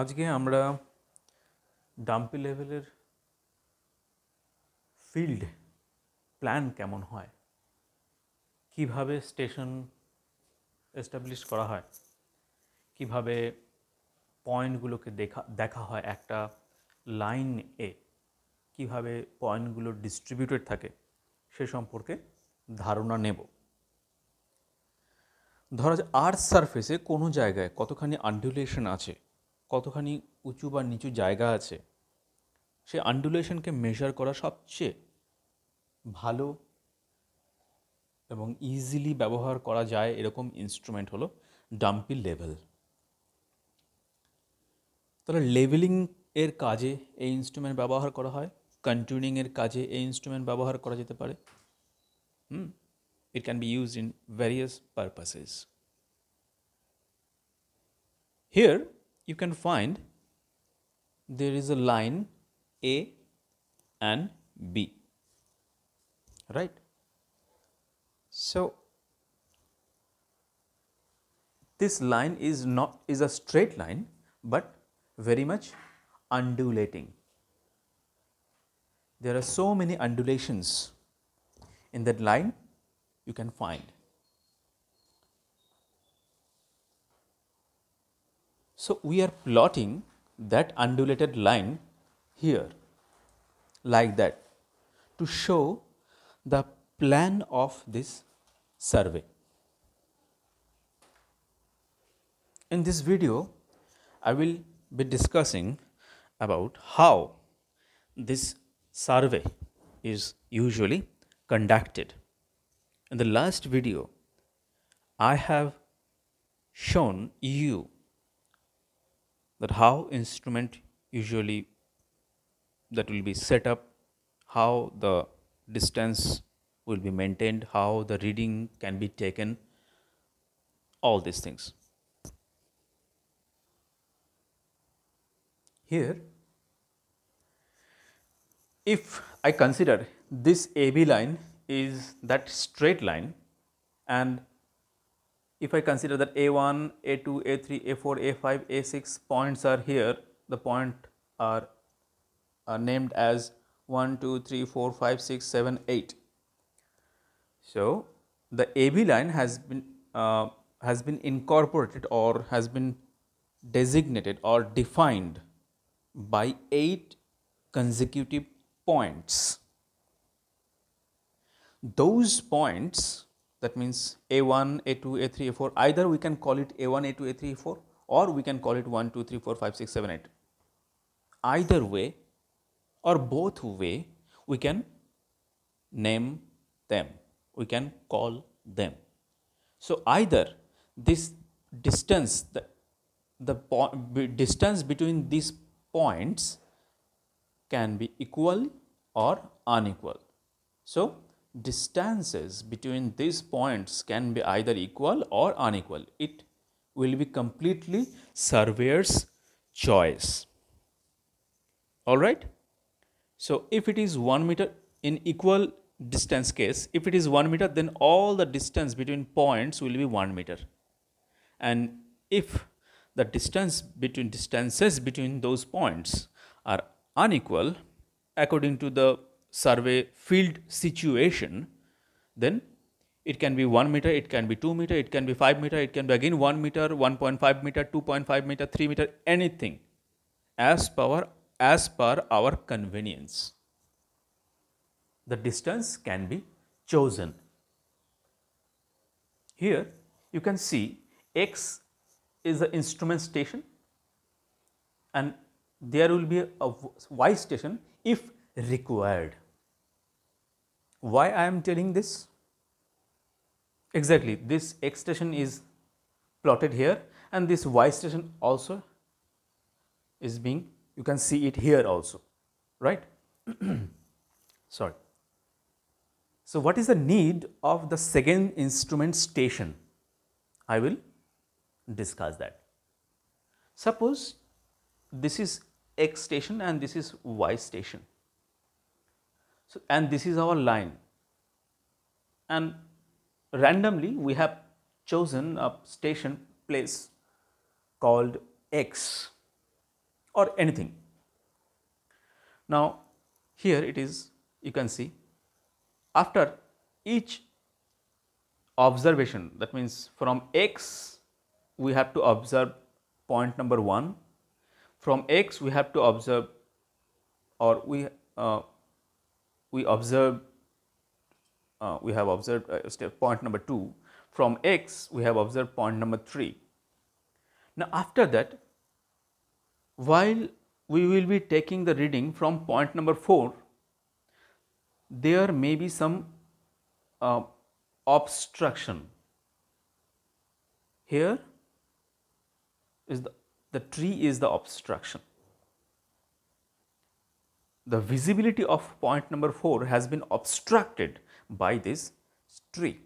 আজকে আমরা ডাম্পি লেভেলের ফিল্ড প্ল্যান কেমন হয় কিভাবে স্টেশন এস্টাবলিশ করা হয় কিভাবে পয়েন্টগুলোকে দেখা দেখা হয় একটা লাইন এ কিভাবে পয়েন্টগুলো ডিস্ট্রিবিউটেড থাকে সে সম্পর্কে ধারণা নেব ধরা যায় আর্থ সারফেসে কোনো জায়গায় কতখানি আন্ডুলেশন আছে কতখানি উঁচু বা নিচু জায়গা আছে সে আন্ডুলেশনকে মেজার করা সবচেয়ে ভালো এবং ইজিলি ব্যবহার করা যায় এরকম ইনস্ট্রুমেন্ট হলো ডাম্পি লেভেল তাহলে লেভেলিং এর কাজে এই ইনস্ট্রুমেন্ট ব্যবহার করা হয় কন্টিউনিংয়ের কাজে এই ইনস্ট্রুমেন্ট ব্যবহার করা যেতে পারে hmm it can be use in various purposes here you can find there is a line A and B, right? So, this line is not is a straight line but very much undulating. There are so many undulations in that line you can find. So, we are plotting that undulated line here like that to show the plan of this survey. In this video, I will be discussing about how this survey is usually conducted. In the last video, I have shown you that how instrument usually that will be set up, how the distance will be maintained, how the reading can be taken, all these things. Here, if I consider this AB line is that straight line and if I consider that A1, A2, A3, A4, A5, A6 points are here, the point are, are named as 1, 2, 3, 4, 5, 6, 7, 8. So, the AB line has been uh, has been incorporated or has been designated or defined by 8 consecutive points. Those points that means A1, A2, A3, A4 either we can call it A1, A2, A3, A4 or we can call it 1, 2, 3, 4, 5, 6, 7, 8. Either way or both way we can name them, we can call them. So either this distance, the, the distance between these points can be equal or unequal. So distances between these points can be either equal or unequal. It will be completely surveyor's choice. Alright. So if it is 1 meter in equal distance case, if it is 1 meter then all the distance between points will be 1 meter. And if the distance between distances between those points are unequal according to the survey field situation, then it can be 1 meter, it can be 2 meter, it can be 5 meter, it can be again 1 meter, 1.5 meter, 2.5 meter, 3 meter, anything as per, as per our convenience. The distance can be chosen. Here you can see X is the instrument station and there will be a Y station if required. Why I am telling this? Exactly, this X station is plotted here and this Y station also is being, you can see it here also, right? Sorry. So, what is the need of the second instrument station? I will discuss that. Suppose this is X station and this is Y station. So, and this is our line and randomly we have chosen a station place called X or anything. Now, here it is you can see after each observation that means from X we have to observe point number 1 from X we have to observe or we uh, we observe uh, we have observed uh, step point number 2 from x we have observed point number 3. Now, after that while we will be taking the reading from point number 4 there may be some uh, obstruction. Here is the, the tree is the obstruction the visibility of point number 4 has been obstructed by this tree.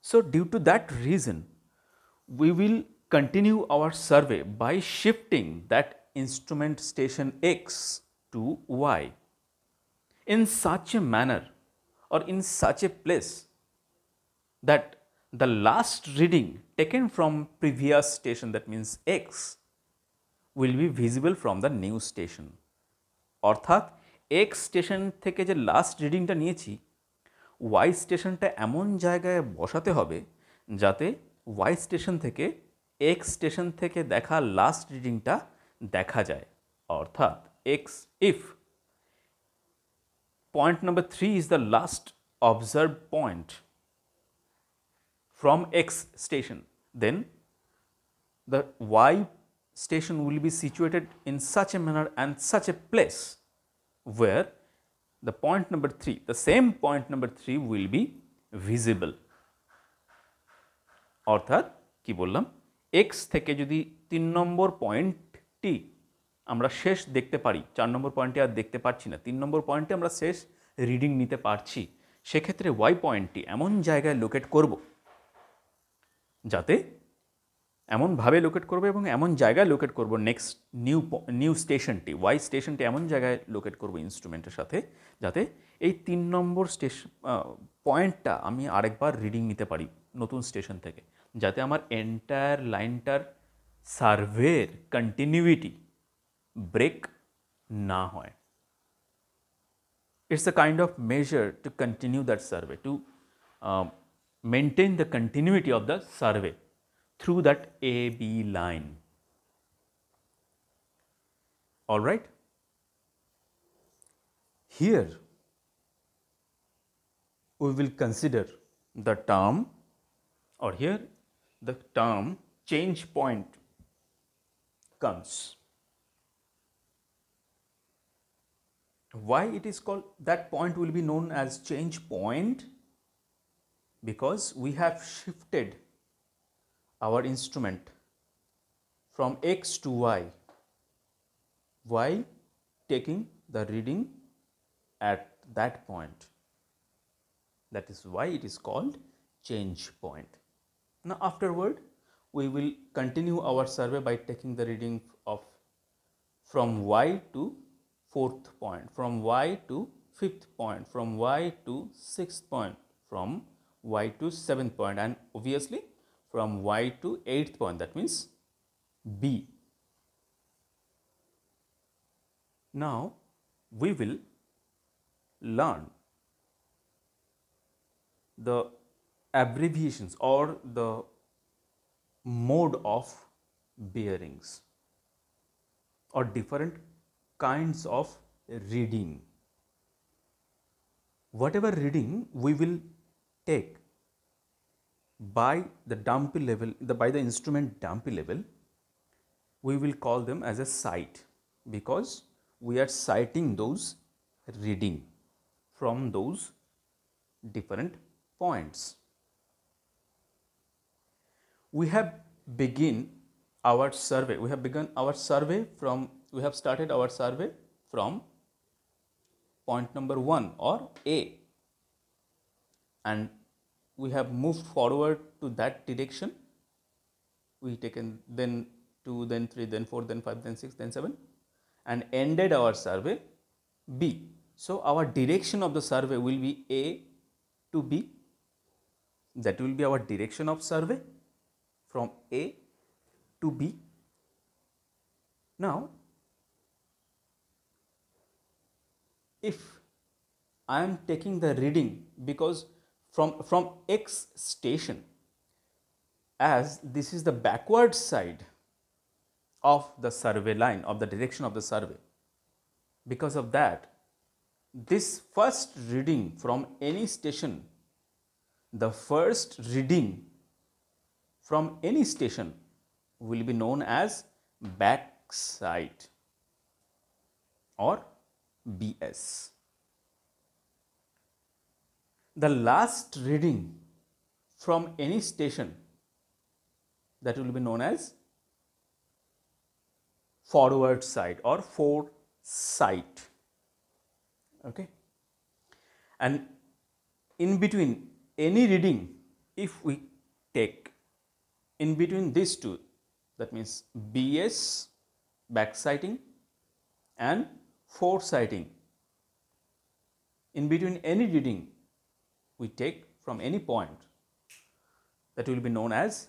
So, due to that reason, we will continue our survey by shifting that instrument station X to Y in such a manner or in such a place that the last reading taken from previous station that means X will be visible from the new station অর্থাৎ X station থেকে যে last রিডিংটা নিয়েছি Y স্টেশনটা এমন জায়গায় বসাতে হবে যাতে ওয়াই স্টেশন থেকে এক্স স্টেশন থেকে দেখা লাস্ট রিডিংটা দেখা যায় অর্থাৎ X if point number three is the last observe point from X station then the Y station will be situated in such a manner and such a place where the point number 3, the same point number 3 will be visible. অর্থাৎ কি বললাম x থেকে যদি তিন নম্বর পয়েন্টটি আমরা শেষ দেখতে পারি চার নম্বর পয়েন্টটি আর দেখতে পারছি না তিন নম্বর পয়েন্টে আমরা শেষ রিডিং নিতে পারছি সেক্ষেত্রে ওয়াই পয়েন্টটি এমন জায়গায় লোকেট করব যাতে এমনভাবে লোকেট করবো এবং এমন জায়গায় লোকেট করব নেক্সট নিউ নিউ স্টেশনটি ওয়াই স্টেশনটি এমন জায়গায় লোকেট করব ইনস্ট্রুমেন্টের সাথে যাতে এই তিন নম্বর স্টেশন পয়েন্টটা আমি আরেকবার রিডিং নিতে পারি নতুন স্টেশন থেকে যাতে আমার এন্টায়ার লাইনটার সার্ভের কন্টিনিউটি ব্রেক না হয় it's a kind of measure to continue that survey to maintain the continuity of the survey through that AB line. All right. Here we will consider the term or here the term change point comes. Why it is called that point will be known as change point because we have shifted our instrument from x to y while taking the reading at that point. That is why it is called change point. Now afterward we will continue our survey by taking the reading of from y to fourth point, from y to fifth point, from y to sixth point, from y to seventh point and obviously from y to 8th point that means b. Now, we will learn the abbreviations or the mode of bearings or different kinds of reading. Whatever reading we will take by the dumpy level, the, by the instrument dumpy level, we will call them as a site because we are citing those reading from those different points. We have begin our survey. We have begun our survey from, we have started our survey from point number 1 or A and we have moved forward to that direction we taken then 2 then 3 then 4 then 5 then 6 then 7 and ended our survey B. So, our direction of the survey will be A to B that will be our direction of survey from A to B. Now, if I am taking the reading because from, from X station as this is the backward side of the survey line of the direction of the survey. Because of that, this first reading from any station, the first reading from any station will be known as back side or BS the last reading from any station that will be known as forward sight or fore sight, okay and in between any reading if we take in between these two that means bs back sighting and fore sighting in between any reading we take from any point that will be known as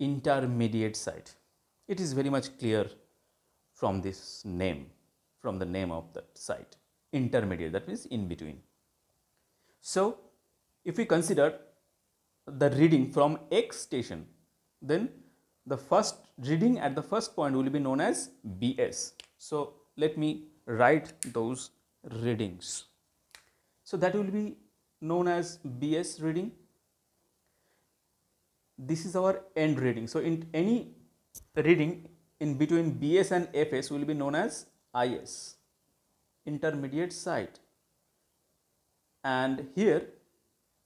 intermediate site. It is very much clear from this name, from the name of that site, intermediate that means in between. So, if we consider the reading from X station, then the first reading at the first point will be known as BS. So, let me write those readings. So, that will be known as BS reading. This is our end reading. So, in any reading in between BS and FS will be known as IS, intermediate site. And here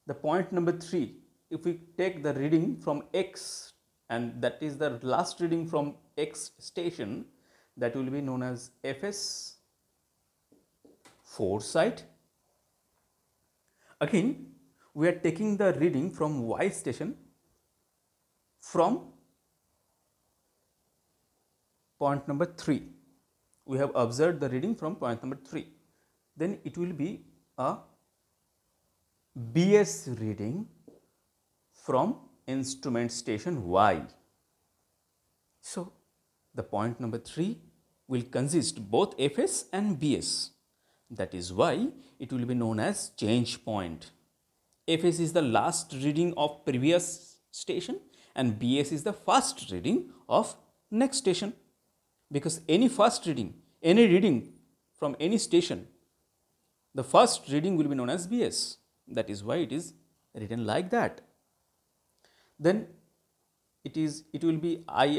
the point number 3, if we take the reading from X and that is the last reading from X station that will be known as FS 4 Again, we are taking the reading from Y station from point number 3. We have observed the reading from point number 3. Then it will be a BS reading from instrument station Y. So, the point number 3 will consist both FS and BS. That is why it will be known as change point. FS is the last reading of previous station and BS is the first reading of next station. Because any first reading, any reading from any station, the first reading will be known as BS. That is why it is written like that. Then it is it will be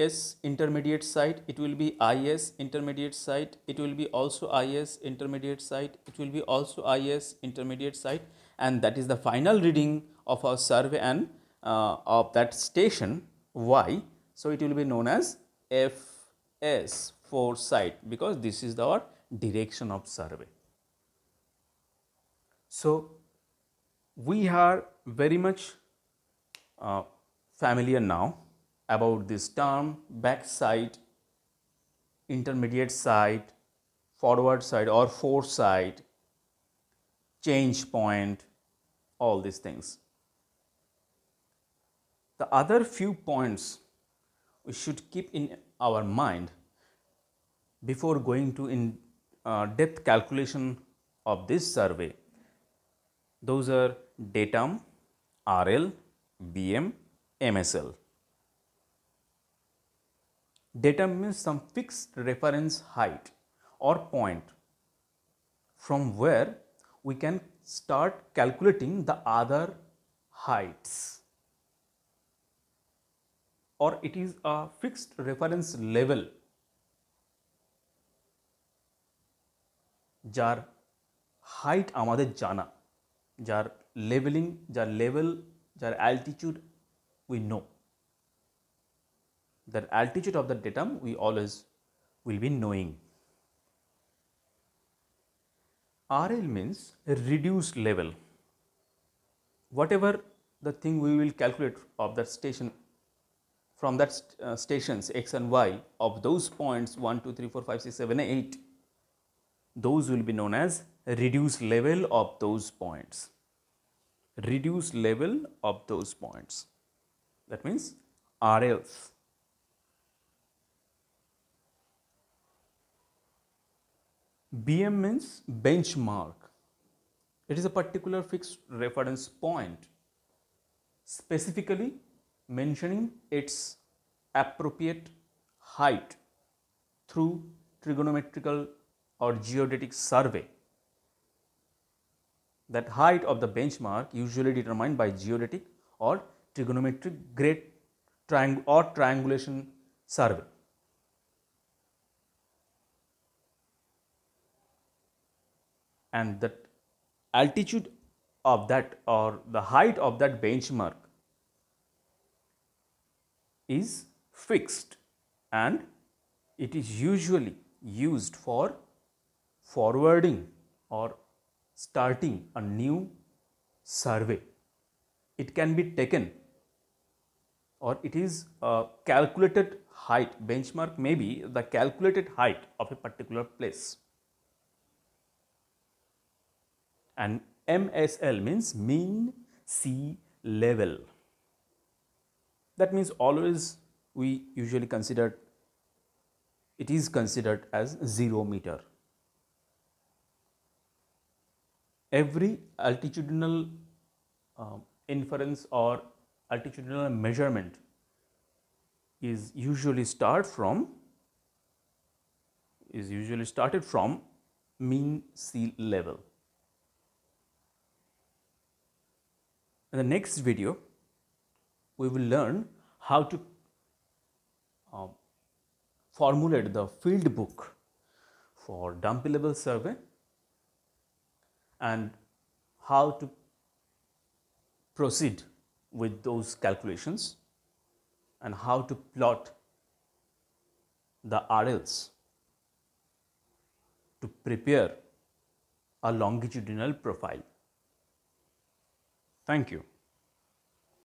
is intermediate site it will be is intermediate site it will be also is intermediate site it will be also is intermediate site and that is the final reading of our survey and uh, of that station y so it will be known as fs for site because this is our direction of survey so we are very much uh, familiar now about this term back side, intermediate side, forward side or fore side, change point, all these things. The other few points we should keep in our mind before going to in uh, depth calculation of this survey. Those are datum, RL, BM, MSL determines some fixed reference height or point from where we can start calculating the other heights or it is a fixed reference level jar height আমাদের জানা যার leveling, যার level, যার altitude we know. That altitude of the datum we always will be knowing. RL means reduced level. Whatever the thing we will calculate of that station from that st uh, stations x and y of those points 1, 2, 3, 4, 5, 6, 7, 8, those will be known as reduced level of those points. Reduced level of those points. That means RLs. BM means benchmark. It is a particular fixed reference point, specifically mentioning its appropriate height through trigonometrical or geodetic survey. That height of the benchmark usually determined by geodetic or trigonometric grade triang or triangulation survey. and that altitude of that or the height of that benchmark is fixed and it is usually used for forwarding or starting a new survey. It can be taken or it is a calculated height benchmark may be the calculated height of a particular place. and MSL means mean sea level. That means always we usually consider it is considered as 0 meter. Every altitudinal uh, inference or altitudinal measurement is usually start from is usually started from mean sea level. In the next video, we will learn how to uh, formulate the field book for level survey and how to proceed with those calculations and how to plot the RLs to prepare a longitudinal profile. Thank you.